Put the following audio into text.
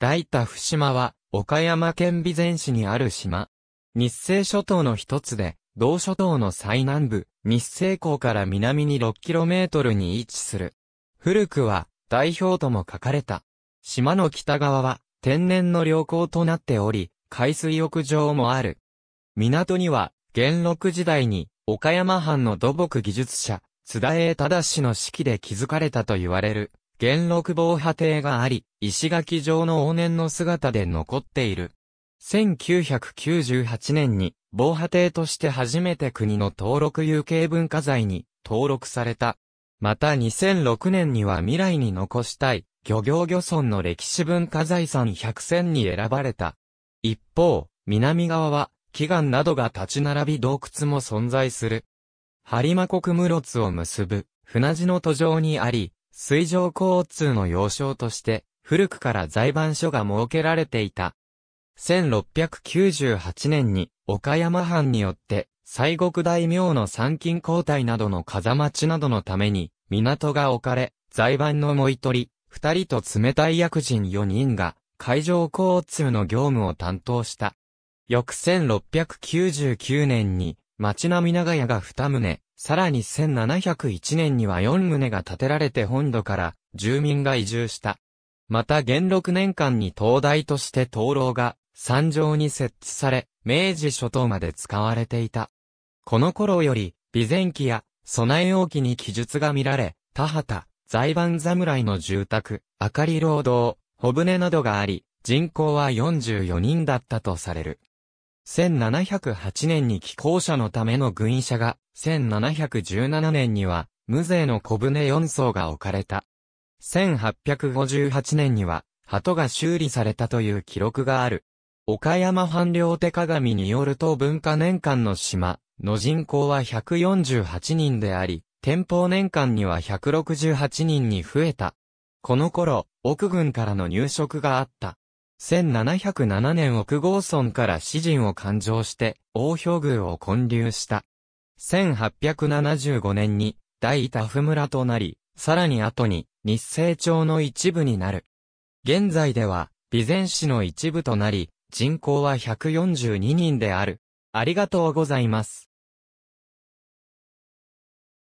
大田伏島は、岡山県備前市にある島。日清諸島の一つで、同諸島の最南部、日清港から南に 6km に位置する。古くは、代表とも書かれた。島の北側は、天然の良港となっており、海水浴場もある。港には、元禄時代に、岡山藩の土木技術者、津田栄忠の指揮で築かれたと言われる、元禄防波堤があり、石垣城の往年の姿で残っている。1998年に防波堤として初めて国の登録有形文化財に登録された。また2006年には未来に残したい漁業漁村の歴史文化財産100選に選ばれた。一方、南側は祈願などが立ち並び洞窟も存在する。播磨国室津を結ぶ船地の途上にあり、水上交通の要衝として、古くから財番所が設けられていた。1698年に、岡山藩によって、西国大名の参勤交代などの風待ちなどのために、港が置かれ、財番のもいとり、二人と冷たい役人四人が、海上交通の業務を担当した。翌1699年に、町並長屋が二棟、さらに1701年には4棟が建てられて本土から住民が移住した。また元禄年間に灯台として灯籠が山上に設置され、明治初頭まで使われていた。この頃より、備前期や備え置きに記述が見られ、田畑、財番侍の住宅、明かり労働、小舟などがあり、人口は44人だったとされる。1708年に寄港者のための軍医者が、1717年には、無税の小舟4艘が置かれた。1858年には、鳩が修理されたという記録がある。岡山藩領手鏡によると文化年間の島の人口は148人であり、天保年間には168人に増えた。この頃、奥軍からの入植があった。1707年奥郷村から詩人を勘定して、王兵宮を建立した。1875年に、大田府村となり、さらに後に、日清町の一部になる。現在では、備前市の一部となり、人口は142人である。ありがとうございます。